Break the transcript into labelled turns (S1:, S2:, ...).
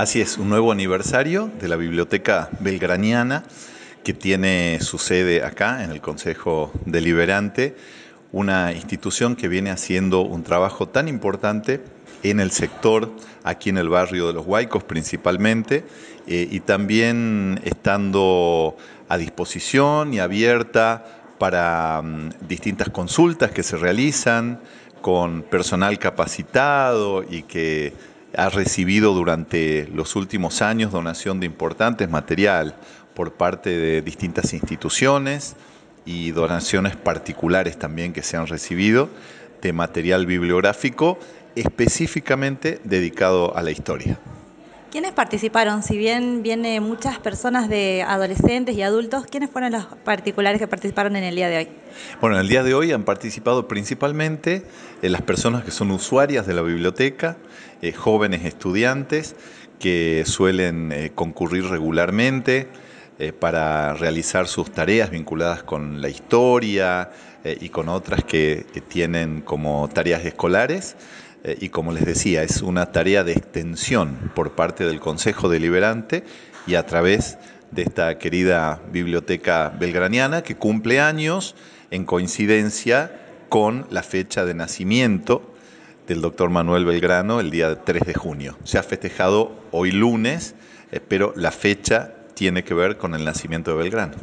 S1: Así es, un nuevo aniversario de la Biblioteca Belgraniana que tiene su sede acá en el Consejo Deliberante, una institución que viene haciendo un trabajo tan importante en el sector, aquí en el barrio de los Huaycos principalmente, eh, y también estando a disposición y abierta para mm, distintas consultas que se realizan con personal capacitado y que ha recibido durante los últimos años donación de importantes material por parte de distintas instituciones y donaciones particulares también que se han recibido de material bibliográfico específicamente dedicado a la historia.
S2: ¿Quiénes participaron? Si bien viene muchas personas de adolescentes y adultos, ¿quiénes fueron los particulares que participaron en el día de hoy?
S1: Bueno, en el día de hoy han participado principalmente eh, las personas que son usuarias de la biblioteca, eh, jóvenes estudiantes que suelen eh, concurrir regularmente para realizar sus tareas vinculadas con la historia y con otras que tienen como tareas escolares. Eh, y como les decía, es una tarea de extensión por parte del Consejo Deliberante y a través de esta querida biblioteca belgraniana que cumple años en coincidencia con la fecha de nacimiento del doctor Manuel Belgrano el día 3 de junio. Se ha festejado hoy lunes, eh, pero la fecha tiene que ver con el nacimiento de Belgrano.